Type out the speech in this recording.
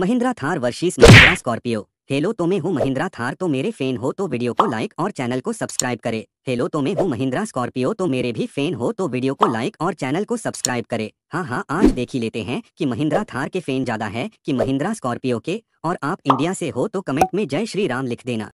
महिंद्रा थार वर्षीस Mahindra Scorpio hello तो मैं हूँ महिंद्रा थार तो मेरे फैन हो तो वीडियो को लाइक और चैनल को सब्सक्राइब करें हेलो तो मैं हूँ महिंद्रा स्कॉर्पियो तो मेरे भी फैन हो तो वीडियो को लाइक और चैनल को सब्सक्राइब करें हाँ हाँ आज देख ही लेते हैं कि महिंद्रा थार के फैन ज्यादा है कि महिंद्रा स्कॉर्पियो के और आप इंडिया से हो तो कमेंट में जय श्री राम लिख देना